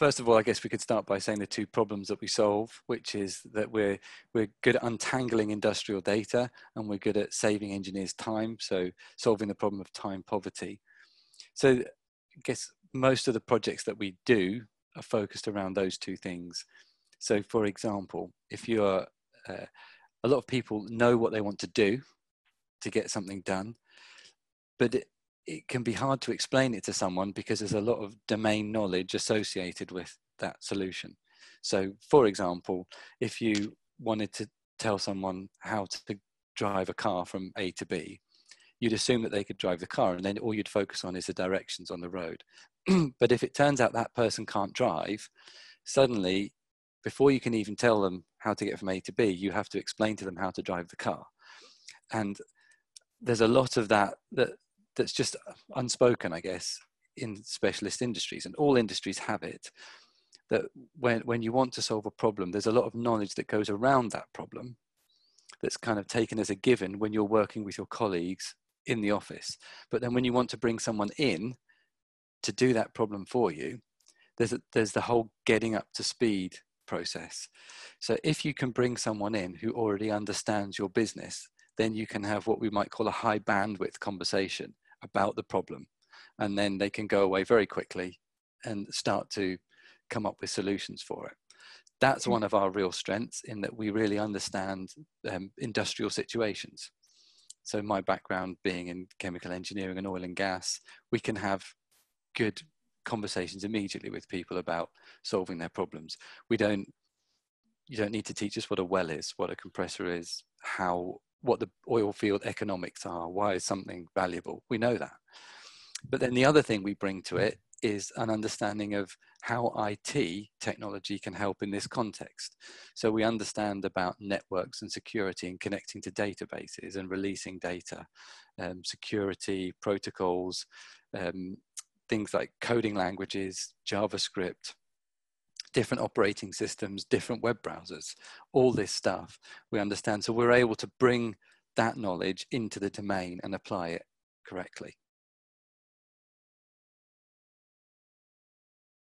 first of all, I guess we could start by saying the two problems that we solve, which is that we're we're good at untangling industrial data and we're good at saving engineers time, so solving the problem of time poverty. So I guess most of the projects that we do are focused around those two things. So for example, if you are uh, a lot of people know what they want to do to get something done, but it can be hard to explain it to someone because there's a lot of domain knowledge associated with that solution. So, for example, if you wanted to tell someone how to drive a car from A to B, you'd assume that they could drive the car, and then all you'd focus on is the directions on the road. but if it turns out that person can't drive, suddenly, before you can even tell them how to get from A to B, you have to explain to them how to drive the car. And there's a lot of that that that's just unspoken, I guess, in specialist industries, and all industries have it. That when when you want to solve a problem, there's a lot of knowledge that goes around that problem, that's kind of taken as a given when you're working with your colleagues in the office. But then when you want to bring someone in to do that problem for you, there's a, there's the whole getting up to speed process. So if you can bring someone in who already understands your business, then you can have what we might call a high bandwidth conversation about the problem. And then they can go away very quickly and start to come up with solutions for it. That's hmm. one of our real strengths in that we really understand um, industrial situations. So, my background being in chemical engineering and oil and gas, we can have good conversations immediately with people about solving their problems. We don't, you don't need to teach us what a well is, what a compressor is, how what the oil field economics are, why is something valuable. We know that. But then the other thing we bring to it is an understanding of how IT technology can help in this context. So we understand about networks and security and connecting to databases and releasing data, um, security protocols, um, things like coding languages, JavaScript, different operating systems, different web browsers, all this stuff we understand. So we're able to bring that knowledge into the domain and apply it correctly.